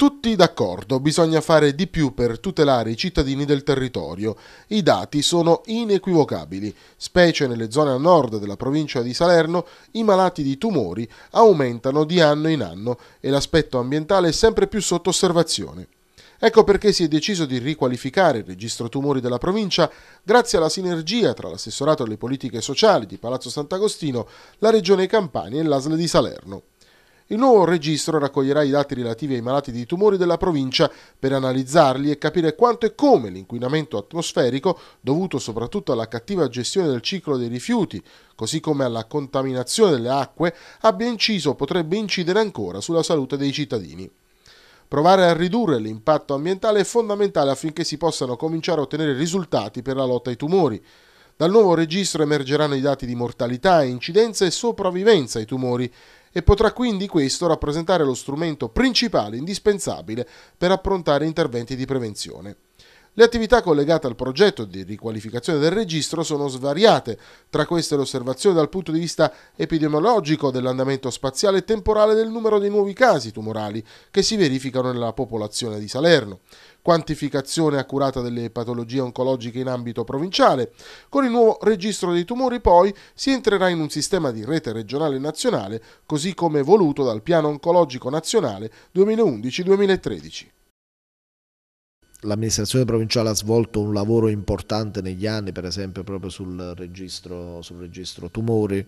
Tutti d'accordo, bisogna fare di più per tutelare i cittadini del territorio. I dati sono inequivocabili, specie nelle zone a nord della provincia di Salerno, i malati di tumori aumentano di anno in anno e l'aspetto ambientale è sempre più sotto osservazione. Ecco perché si è deciso di riqualificare il registro tumori della provincia grazie alla sinergia tra l'assessorato alle politiche sociali di Palazzo Sant'Agostino, la Regione Campania e l'ASL di Salerno. Il nuovo registro raccoglierà i dati relativi ai malati di tumori della provincia per analizzarli e capire quanto e come l'inquinamento atmosferico, dovuto soprattutto alla cattiva gestione del ciclo dei rifiuti, così come alla contaminazione delle acque, abbia inciso o potrebbe incidere ancora sulla salute dei cittadini. Provare a ridurre l'impatto ambientale è fondamentale affinché si possano cominciare a ottenere risultati per la lotta ai tumori. Dal nuovo registro emergeranno i dati di mortalità, incidenza e sopravvivenza ai tumori e potrà quindi questo rappresentare lo strumento principale indispensabile per approntare interventi di prevenzione. Le attività collegate al progetto di riqualificazione del registro sono svariate, tra queste l'osservazione dal punto di vista epidemiologico dell'andamento spaziale e temporale del numero dei nuovi casi tumorali che si verificano nella popolazione di Salerno, quantificazione accurata delle patologie oncologiche in ambito provinciale. Con il nuovo registro dei tumori poi si entrerà in un sistema di rete regionale e nazionale, così come voluto dal Piano Oncologico Nazionale 2011-2013 l'amministrazione provinciale ha svolto un lavoro importante negli anni, per esempio proprio sul registro, sul registro tumori.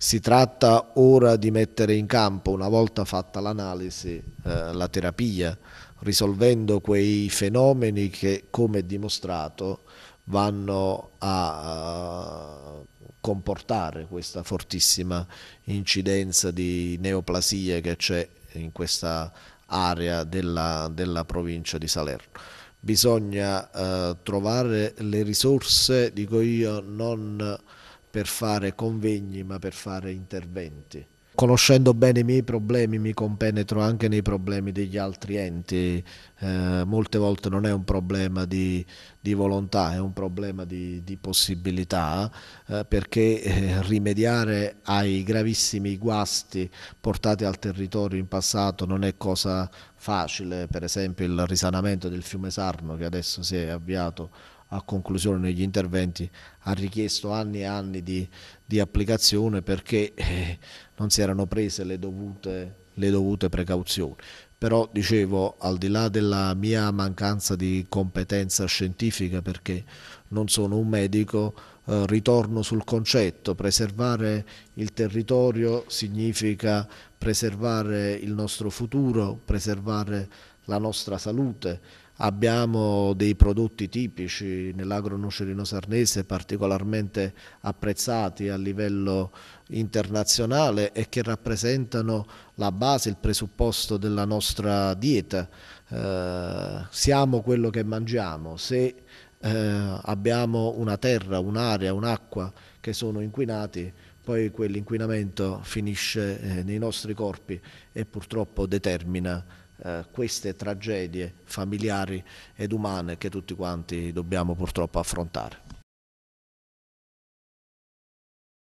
Si tratta ora di mettere in campo, una volta fatta l'analisi, eh, la terapia, risolvendo quei fenomeni che, come dimostrato, vanno a eh, comportare questa fortissima incidenza di neoplasie che c'è in questa area della, della provincia di Salerno. Bisogna eh, trovare le risorse, dico io, non per fare convegni ma per fare interventi conoscendo bene i miei problemi mi compenetro anche nei problemi degli altri enti, eh, molte volte non è un problema di, di volontà, è un problema di, di possibilità, eh, perché eh, rimediare ai gravissimi guasti portati al territorio in passato non è cosa facile, per esempio il risanamento del fiume Sarno che adesso si è avviato a conclusione negli interventi, ha richiesto anni e anni di, di applicazione perché eh, non si erano prese le dovute, le dovute precauzioni però dicevo al di là della mia mancanza di competenza scientifica perché non sono un medico eh, ritorno sul concetto preservare il territorio significa preservare il nostro futuro preservare la nostra salute, abbiamo dei prodotti tipici nell'agro nocerino sarnese particolarmente apprezzati a livello internazionale e che rappresentano la base, il presupposto della nostra dieta. Eh, siamo quello che mangiamo, se eh, abbiamo una terra, un'aria, un'acqua che sono inquinati, poi quell'inquinamento finisce eh, nei nostri corpi e purtroppo determina eh, queste tragedie familiari ed umane che tutti quanti dobbiamo purtroppo affrontare.